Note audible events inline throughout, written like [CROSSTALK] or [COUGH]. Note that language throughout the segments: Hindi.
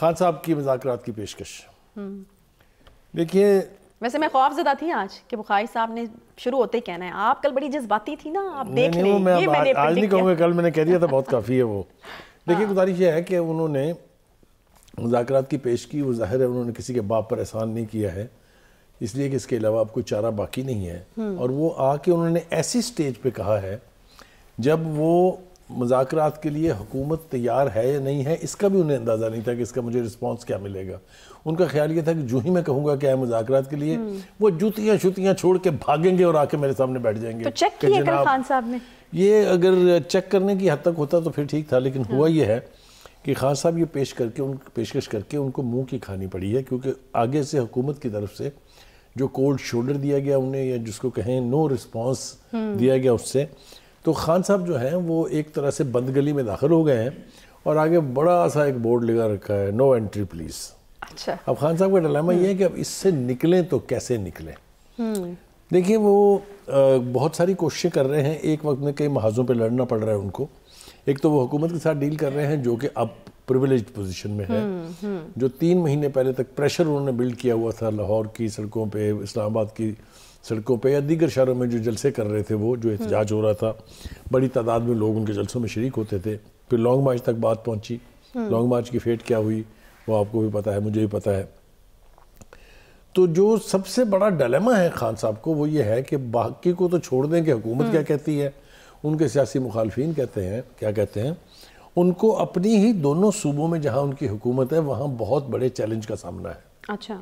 खान साहब की मुजाकर की पेशकश हम्म। देखिए वैसे मैं खौफ ज़दा थी आज कि बुखारी साहब ने शुरू होते कहना है आप कल बड़ी जज्बाती थी ना आप देख नहीं, नहीं, मैं ये मैंने आज नहीं कहूँगा कल मैंने कह दिया था बहुत [LAUGHS] काफ़ी है वो देखिए हाँ। गुजारिश यह है कि उन्होंने मुजाकर की पेश की वो जाहिर है उन्होंने किसी के बाप पर एहसान नहीं किया है इसलिए कि इसके अलावा अब कोई चारा बाकी नहीं है हम्म। और वो आके उन्होंने ऐसी स्टेज पर कहा है जब वो मुजाकर के लिए हुकूमत तैयार है या नहीं है इसका भी उन्हें अंदाज़ा नहीं था कि इसका मुझे रिस्पॉन्स क्या मिलेगा उनका ख्याल ये था कि जो ही मैं कहूँगा क्या है मुजाकर के लिए हम्म। वो जूतियाँ शुतियाँ छोड़ के भागेंगे और आके मेरे सामने बैठ जाएंगे तो चेक किया खान साहब ने ये अगर चेक करने की हद तक होता तो फिर ठीक था लेकिन हुआ हम्म। ये है कि खान साहब ये पेश करके उन पेशकश करके उनको मुँह की खानी पड़ी है क्योंकि आगे से हुकूमत की तरफ से जो कोल्ड शोल्डर दिया गया उन्हें या जिसको कहें नो रिस्पॉन्स हम्म। दिया गया उससे तो खान साहब जो हैं वो एक तरह से बंद गली में दाखिल हो गए हैं और आगे बड़ा सा एक बोर्ड लगा रखा है नो एंट्री प्लीज़ अच्छा अब खान साहब का डलामा ये है कि अब इससे निकलें तो कैसे निकलें देखिए वो आ, बहुत सारी कोशिशें कर रहे हैं एक वक्त में कई महाजों पर लड़ना पड़ रहा है उनको एक तो वो हुकूमत के साथ डील कर रहे हैं जो कि अब प्रिविलेज पोजीशन में है जो तीन महीने पहले तक प्रेशर उन्होंने बिल्ड किया हुआ था लाहौर की सड़कों पे इस्लामाबाद की सड़कों पे या दीगर शहरों में जो जलसे कर रहे थे वो जो एहतजाज हो रहा था बड़ी तादाद में लोग उनके जलसों में शरीक होते थे फिर लॉन्ग मार्च तक बात पहुंची लॉन्ग मार्च की फेट क्या हुई वो आपको भी पता है मुझे भी पता है तो जो सबसे बड़ा डलेमा है खान साहब को वो ये है कि बाकी को तो छोड़ दें कि हुकूमत क्या कहती है उनके सियासी मुखालफन कहते हैं क्या कहते हैं उनको अपनी ही दोनों सूबों में जहाँ उनकी हुकूमत है वहाँ बहुत बड़े चैलेंज का सामना है अच्छा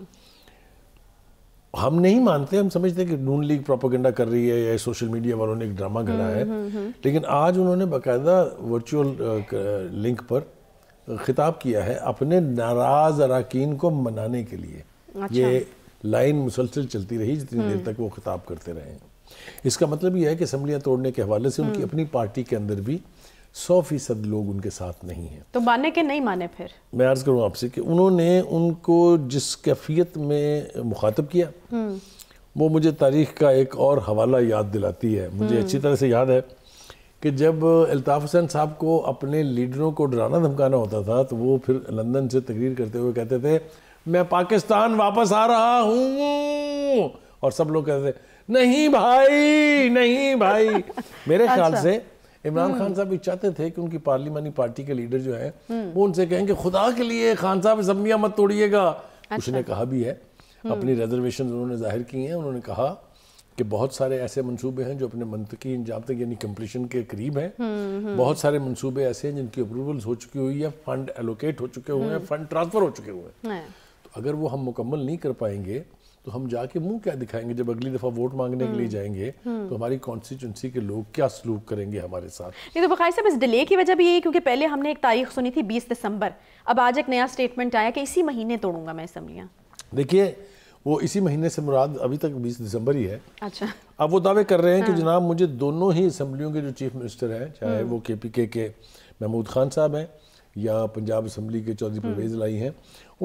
हम नहीं मानते हम समझते कि नून लीग प्रोपोगेंडा कर रही है या सोशल मीडिया वालों ने एक ड्रामा घड़ा हम्म, है हम्म, हम्म। लेकिन आज उन्होंने बाकायदा वर्चुअल लिंक पर खिताब किया है अपने नाराज अरकान को मनाने के लिए अच्छा। ये लाइन मुसलसल चलती रही जितनी देर तक वो खिताब करते रहे इसका मतलब यह है कि असम्बलियां तोड़ने के हवाले से उनकी हम्म। अपनी पार्टी के अंदर भी सौ फीसद लोग उनके साथ नहीं हैं तो माने के नहीं माने फिर मैं अर्ज़ करूँ आपसे कि उन्होंने उनको जिस कैफियत में मुखातब किया हम्म। वो मुझे तारीख का एक और हवाला याद दिलाती है मुझे हम्म। अच्छी तरह से याद है कि जब अल्ताफ़ हुसैन साहब को अपने लीडरों को डराना धमकाना होता था तो वो फिर लंदन से तकरीर करते हुए कहते थे मैं पाकिस्तान वापस आ रहा हूँ और सब लोग कहते थे नहीं भाई नहीं भाई [LAUGHS] मेरे अच्छा। ख्याल से इमरान हम्म। खान साहब भी चाहते थे कि उनकी पार्लियामानी पार्टी के लीडर जो है हम्म। वो उनसे कहें कि खुदा के लिए खान साहब जमनिया मत तोड़िएगा अच्छा। उसने कहा भी है हम्म। अपनी रिजर्वेशन उन्होंने जाहिर की हैं उन्होंने कहा कि बहुत सारे ऐसे मनसूबे हैं जो अपने मंतकी इंजाम तक यानी कम्पलीशन के करीब हैं बहुत सारे मनसूबे ऐसे हैं जिनकी अप्रूवल्स हो चुकी हुई है फंड एलोकेट हो चुके हुए हैं फंड ट्रांसफ़र हो चुके हुए हैं हाँ। तो अगर वो हम मुकम्मल नहीं कर पाएंगे तो हम जाके मुंह क्या दिखाएंगे जब अगली दफा वोट मांगने के लिए हम्म। जाएंगे हम्म। तो हमारी कॉन्स्टिट्यूंसी के लोग क्या सलूक करेंगे हमारे साथ नहीं तो बकाई साहब इस डिले की वजह भी यही क्योंकि पहले हमने एक तारीख सुनी थी बीस दिसंबर अब आज एक नया स्टेटमेंट आया कि इसी महीने तोड़ूंगा मैं असम्बलियाँ देखिए वो इसी महीने से मुराद अभी तक 20 दिसंबर ही है अच्छा अब वो दावे कर रहे हैं कि हाँ। जनाब मुझे दोनों ही असम्बलियों के जो चीफ मिनिस्टर हैं चाहे हम्म। वो के पी के के महमूद खान साहब हैं या पंजाब असम्बली के चौधरी हम्म। परवेज लाई हैं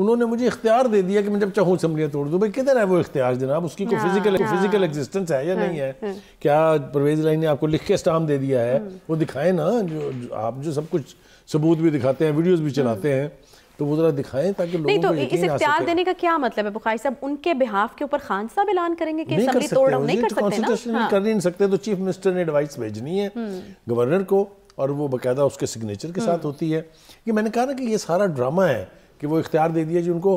उन्होंने मुझे इख्तियार दे दिया कि मैं जब चाहूँ असम्बलियाँ तोड़ दूँ भाई किधर है वो इख्तियार जनाब उसकी कोई फिजिकल फिजिकल एग्जिस्टेंस है या हाँ, नहीं है हाँ। क्या परवेज लाई ने आपको लिख के स्टाम दे दिया है हम्म। वो दिखाएं ना जो, आप जो सब कुछ सबूत भी दिखाते हैं वीडियोज़ भी चलाते हम्म। हैं तो वो जरा दिखाएं ताकि लोगों नहीं तो इस इख्तियार देने का क्या मतलब है बुखारी साहब उनके बिहाफ के ऊपर खान साहब ऐलान करेंगे कि असम्बली तोड़ नहीं कर तो सकते ना हाँ। कर नहीं सकते तो चीफ मिनिस्टर ने एडवाइस भेजनी है गवर्नर को और वो बाकायदा उसके सिग्नेचर के हम्म। साथ होती है कि मैंने कहा ना कि ये सारा ड्रामा है कि वो इख्तियार दे दिया जी उनको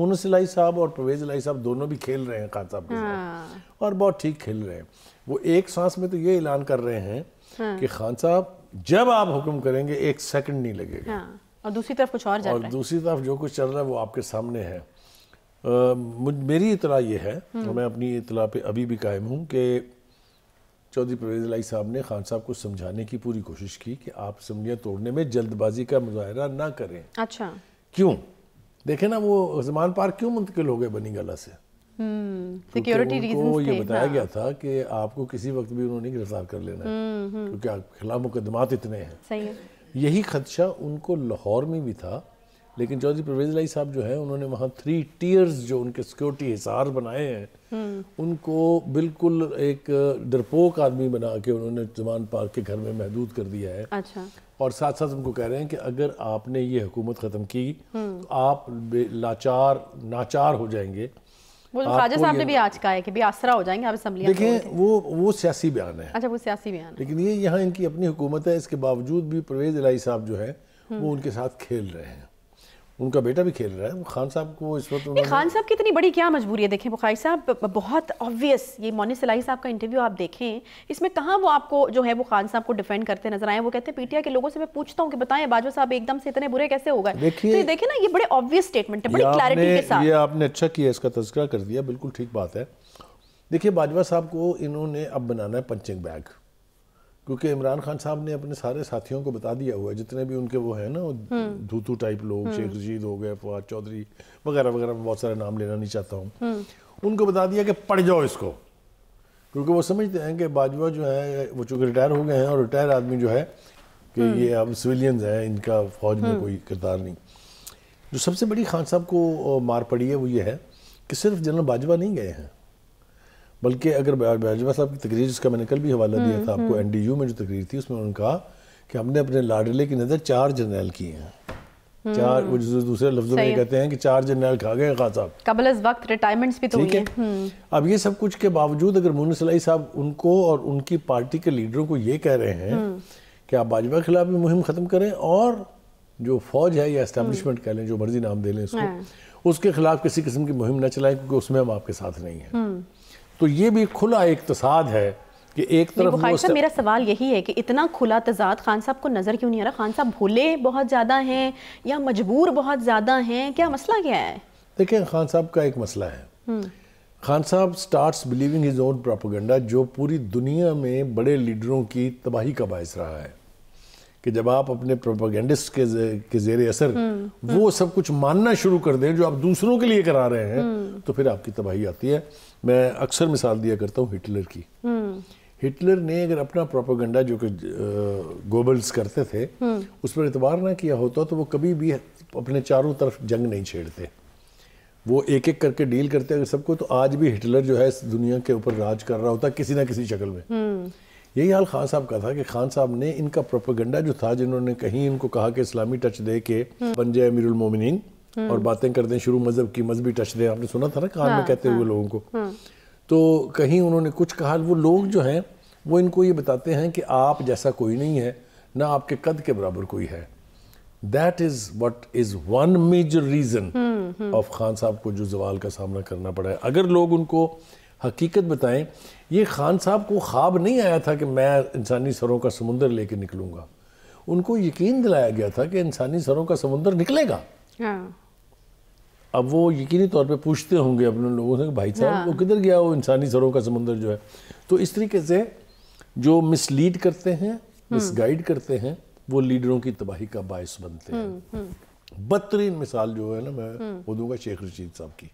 मोनस लाई साहब और परवेज लाई साहब दोनों भी खेल रहे हैं खान साहब के साथ हाँ। और बहुत ठीक खेल रहे हैं वो एक सांस में तो ये ऐलान कर रहे हैं हाँ। कि खान साहब जब आप हुक्म करेंगे एक सेकंड नहीं लगेगा हाँ। और दूसरी तरफ कुछ और और दूसरी तरफ जो कुछ चल रहा है वो आपके सामने है आ, मेरी इतला ये है हम्म। मैं अपनी इतला पे अभी भी कायम हूँ कि चौधरी परवेज लाई साहब ने खान साहब को समझाने की पूरी कोशिश की कि आप असम्बलियाँ तोड़ने में जल्दबाजी का मुजाहरा ना करें अच्छा क्यों देखे ना वो जमान पार क्यों मुंतकिल हो गए बनी गला से सिक्योरिटी हम्म, रीजंस थे ये बताया हाँ। गया था कि आपको किसी वक्त भी उन्होंने गिरफ्तार कर लेना है हम्म, हम्म। क्योंकि आप खिलाफ मुकदमात इतने हैं सही है यही खदशा उनको लाहौर में भी था लेकिन चौधरी परवेज लाई साहब जो है उन्होंने वहाँ थ्री टीयर्स जो उनके सिक्योरिटी हिसार बनाए हैं हम्म। उनको बिल्कुल एक डरपोक आदमी बना के उन्होंने जमान पार्क के घर में महदूद कर दिया है अच्छा और साथ साथ उनको कह रहे हैं कि अगर आपने ये हुकूमत ख़त्म की हम्म। तो आप लाचार नाचार हो जाएंगे वो साहब ने भी आज कहा है कि भी आसरा हो जाएंगे आप देखें वो वो सियासी बयान है अच्छा वो सियासी बयान लेकिन ये यहाँ इनकी अपनी हुकूमत है इसके बावजूद भी परवेज इलाई साहब जो है हम्म। वो उनके साथ खेल रहे हैं उनका बेटा भी खेल रहा है वो खान साहब को इस वक्त नहीं खान साहब की इतनी बड़ी क्या मजबूरी है देखें बुखारी साहब बहुत ऑब्वियस ये मोनी सलाही साहब का इंटरव्यू आप देखें इसमें कहाँ वो आपको जो है वो खान साहब को डिफेंड करते नजर आए वो कहते हैं पीटीआई के लोगों से मैं पूछता हूँ कि बताएं बाजवा साहब एकदम से इतने बुरे कैसे हो गए देखिए तो देखिए ना ये बड़े ऑब्वियस स्टेटमेंट है बड़ी क्लैरिटी के साथ ये आपने अच्छा किया इसका तस्करा कर दिया बिल्कुल ठीक बात है देखिए बाजवा साहब को इन्होंने अब बनाना है पंचिंग बैग क्योंकि इमरान खान साहब ने अपने सारे साथियों को बता दिया हुआ है जितने भी उनके वो हैं ना हम्म। धूतू टाइप लोग हम्म। शेख रशीद हो गए फवाद चौधरी वगैरह वगैरह बहुत सारे नाम लेना नहीं चाहता हूँ हम्म। उनको बता दिया कि पढ़ जाओ इसको क्योंकि वो समझते हैं कि बाजवा जो है वो चूँकि रिटायर हो गए हैं और रिटायर आदमी जो है कि ये अब सिविलियंस हैं इनका फौज में कोई किरदार नहीं जो सबसे बड़ी खान साहब को मार पड़ी है वो ये है कि सिर्फ जनरल बाजवा नहीं गए हैं बल्कि अगर बाजवा साहब की तकरीर जिसका मैंने कल भी हवाला दिया हम्म, था आपको एनडीयू हम्म। में जो तकरीर थी उसमें उन्होंने कहा कि हमने अपने लाडले की नज़र चार जनरल किए हैं हम्म। चार वो दूसरे लफ्जों में कहते हैं कि चार जनरल खा गए खास साहब कबल वक्त रिटायरमेंट्स भी तो ठीक है अब ये सब कुछ के बावजूद अगर मोन सलाई साहब उनको और उनकी पार्टी के लीडरों को ये कह रहे हैं कि आप बाजवा के खिलाफ भी मुहिम ख़त्म करें और जो फौज है या इस्टेब्लिशमेंट कह लें जो मर्जी नाम दे लें उसको हाँ। उसके खिलाफ किसी किस्म की मुहिम ना चलाएं क्योंकि उसमें हम आपके साथ नहीं हैं तो ये भी खुला तसाद है कि एक तरफ वो साहब मेरा सवाल यही है कि इतना खुला तजाद खान साहब को नज़र क्यों नहीं आ रहा खान साहब भोले बहुत ज़्यादा हैं या मजबूर बहुत ज़्यादा हैं क्या मसला क्या है देखिए खान साहब का एक मसला है hmm. Khan Sahab starts believing his own propaganda जो पूरी दुनिया में बड़े लीडरों की तबाही का बायस रहा है कि जब आप अपने प्रोपागेंडिस्ट के के जेर असर हम्म, वो हम्म। सब कुछ मानना शुरू कर दें जो आप दूसरों के लिए करा रहे हैं हम्म। तो फिर आपकी तबाही आती है मैं अक्सर मिसाल दिया करता हूँ हिटलर की हिटलर ने अगर अपना प्रोपोगंडा जो कि गोबल्स करते थे उस पर एतबार ना किया होता तो वो कभी भी अपने चारों तरफ जंग नहीं छेड़ते वो एक एक करके डील करते अगर सबको तो आज भी हिटलर जो है इस दुनिया के ऊपर राज कर रहा होता किसी ना किसी शक्ल में यही हाल खान साहब का था कि खान साहब ने इनका प्रोपोगंडा जो था जिन्होंने कहीं इनको कहा कि इस्लामी टच दे के बन जाए अमीरुल मोमिनीन और बातें कर दें शुरू मजहब की मजहबी टच दे आपने सुना था ना कान में हाँ, कहते हुए हाँ। लोगों को हाँ। तो कहीं उन्होंने कुछ कहा वो लोग जो हैं वो इनको ये बताते हैं कि आप जैसा कोई नहीं है ना आपके कद के बराबर कोई है that is what is one major reason of Khan Sahab को जो जवाल का सामना करना पड़ा है अगर लोग उनको हकीकत बताएं ये खान साहब को ख्वाब नहीं आया था कि मैं इंसानी सरों का समुंदर लेके निकलूंगा उनको यकीन दिलाया गया था कि इंसानी सरों का समुंदर निकलेगा हाँ। अब वो यकीनी तौर पे पूछते होंगे अपने लोगों से भाई साहब हाँ। वो किधर गया वो इंसानी सरों का समुंदर जो है तो इस तरीके से जो मिसलीड करते हैं मिसगाइड हम्म। करते हैं वो लीडरों की तबाही का बायस बनते हैं हम्म, हम्म। बदतरीन मिसाल जो है ना मैं वो दूंगा शेख रशीद साहब की